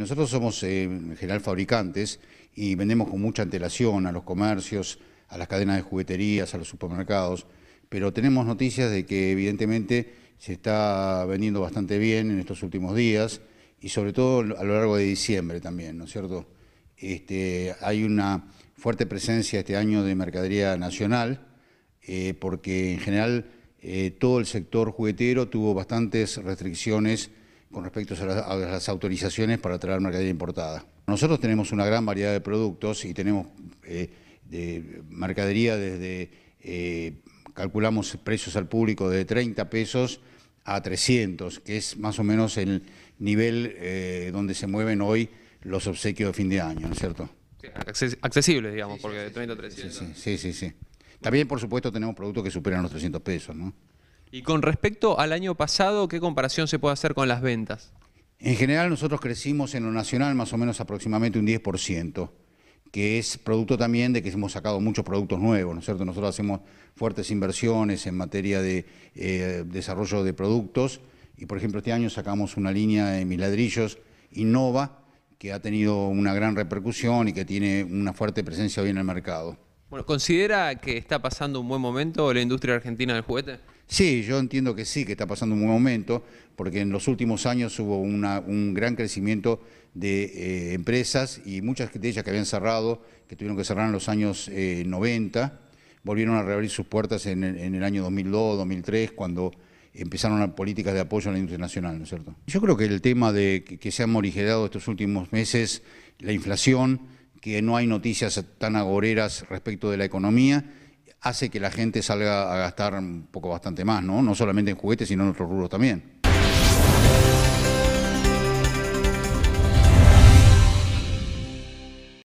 Nosotros somos eh, en general fabricantes y vendemos con mucha antelación a los comercios, a las cadenas de jugueterías, a los supermercados, pero tenemos noticias de que evidentemente se está vendiendo bastante bien en estos últimos días y sobre todo a lo largo de diciembre también, ¿no es cierto? Este, hay una fuerte presencia este año de mercadería nacional, eh, porque en general eh, todo el sector juguetero tuvo bastantes restricciones con respecto a las autorizaciones para traer mercadería importada. Nosotros tenemos una gran variedad de productos y tenemos eh, de mercadería desde, eh, calculamos precios al público de 30 pesos a 300, que es más o menos el nivel eh, donde se mueven hoy los obsequios de fin de año, ¿no es cierto? accesibles, digamos, porque de 30 a 300. Sí, sí, sí. También, por supuesto, tenemos productos que superan los 300 pesos, ¿no? Y con respecto al año pasado, ¿qué comparación se puede hacer con las ventas? En general nosotros crecimos en lo nacional más o menos aproximadamente un 10%, que es producto también de que hemos sacado muchos productos nuevos, ¿no es cierto? Nosotros hacemos fuertes inversiones en materia de eh, desarrollo de productos y por ejemplo este año sacamos una línea de miladrillos Innova que ha tenido una gran repercusión y que tiene una fuerte presencia hoy en el mercado. Bueno, ¿considera que está pasando un buen momento la industria argentina del juguete? Sí, yo entiendo que sí, que está pasando un buen momento, porque en los últimos años hubo un gran crecimiento de eh, empresas y muchas de ellas que habían cerrado, que tuvieron que cerrar en los años 90, eh, volvieron a reabrir sus puertas en, el año 2002, 2003, cuando empezaron las políticas de apoyo a la industria nacional, ¿no es cierto? Yo creo que el tema de que, que se ha morigerado estos últimos meses, la inflación, que no hay noticias tan agoreras respecto de la economía, hace que la gente salga a gastar un poco bastante más, ¿no? No solamente en juguetes, sino en otros rubros también.